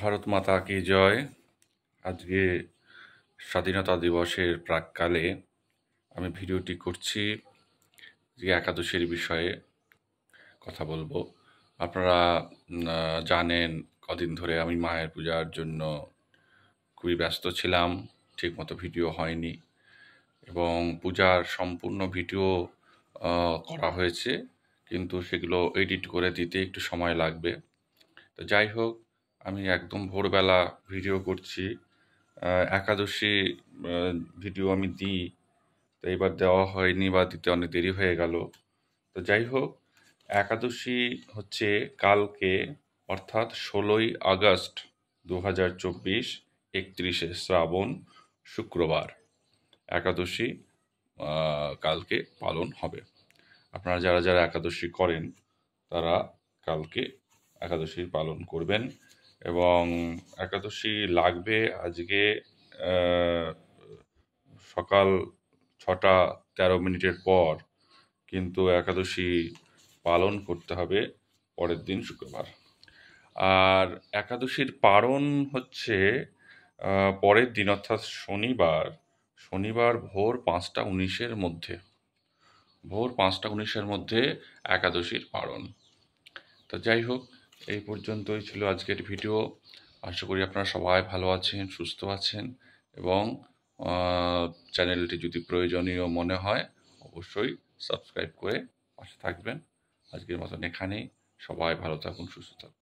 ভারত মাতা কি জয় আজকে স্বাধীনতা দিবসের প্রাককালে আমি ভিডিওটি করছি যে একাদশের বিষয়ে কথা বলবো আপনারা জানেন কদিন ধরে আমি মায়ের পূজার জন্য খুবই ব্যস্ত ছিলাম ঠিকমতো ভিডিও হয়নি এবং পূজার সম্পূর্ণ ভিডিও করা হয়েছে কিন্তু সেগুলো এডিট করে দিতে একটু সময় লাগবে তো যাই হোক আমি একদম ভোরবেলা ভিডিও করছি একাদশী ভিডিও আমি দিই তো এবার দেওয়া হয়নি বা দিতে অনেক দেরি হয়ে গেল তো যাই হোক একাদশী হচ্ছে কালকে অর্থাৎ ষোলোই আগস্ট দু হাজার চব্বিশ একত্রিশে শ্রাবণ শুক্রবার একাদশী কালকে পালন হবে আপনারা যারা যারা একাদশী করেন তারা কালকে একাদশী পালন করবেন এবং একাদশী লাগবে আজকে সকাল ছটা তেরো মিনিটের পর কিন্তু একাদশী পালন করতে হবে পরের দিন শুক্রবার আর একাদশীর পারণ হচ্ছে পরের দিন অর্থাৎ শনিবার শনিবার ভোর পাঁচটা উনিশের মধ্যে ভোর পাঁচটা উনিশের মধ্যে একাদশীর পারণ তা যাই হোক এই পর্যন্তই ছিল আজকের ভিডিও আশা করি আপনারা সবাই ভালো আছেন সুস্থ আছেন এবং চ্যানেলটি যদি প্রয়োজনীয় মনে হয় অবশ্যই সাবস্ক্রাইব করে পাশে থাকবেন আজকের মতন এখানেই সবাই ভালো থাকুন সুস্থ থাকুন